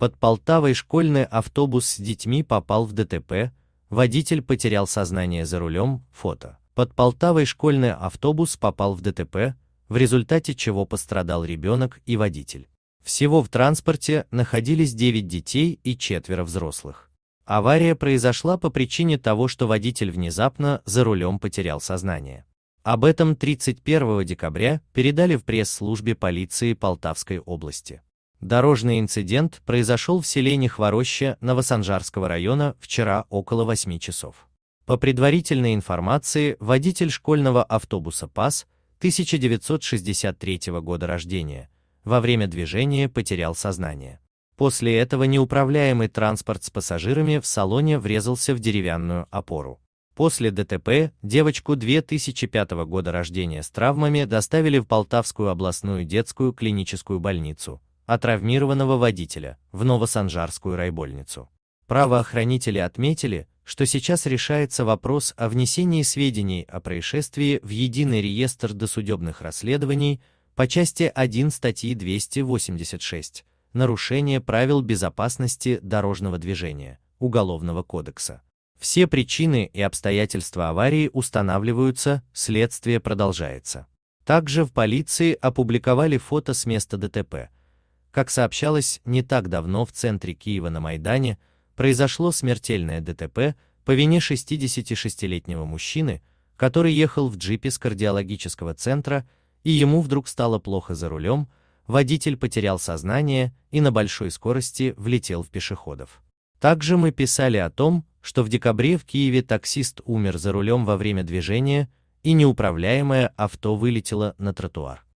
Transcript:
Под Полтавой школьный автобус с детьми попал в ДТП, водитель потерял сознание за рулем, фото. Под Полтавой школьный автобус попал в ДТП, в результате чего пострадал ребенок и водитель. Всего в транспорте находились 9 детей и четверо взрослых. Авария произошла по причине того, что водитель внезапно за рулем потерял сознание. Об этом 31 декабря передали в пресс-службе полиции Полтавской области. Дорожный инцидент произошел в селе Нехвороща Новосанжарского района вчера около 8 часов. По предварительной информации, водитель школьного автобуса ПАС 1963 года рождения во время движения потерял сознание. После этого неуправляемый транспорт с пассажирами в салоне врезался в деревянную опору. После ДТП девочку 2005 года рождения с травмами доставили в Полтавскую областную детскую клиническую больницу, а травмированного водителя в Новосанжарскую райбольницу. Правоохранители отметили, что сейчас решается вопрос о внесении сведений о происшествии в единый реестр досудебных расследований по части 1 статьи 286 «Нарушение правил безопасности дорожного движения» Уголовного кодекса. Все причины и обстоятельства аварии устанавливаются, следствие продолжается. Также в полиции опубликовали фото с места ДТП, как сообщалось, не так давно в центре Киева на Майдане произошло смертельное ДТП по вине 66-летнего мужчины, который ехал в джипе с кардиологического центра, и ему вдруг стало плохо за рулем, водитель потерял сознание и на большой скорости влетел в пешеходов. Также мы писали о том, что в декабре в Киеве таксист умер за рулем во время движения, и неуправляемое авто вылетело на тротуар.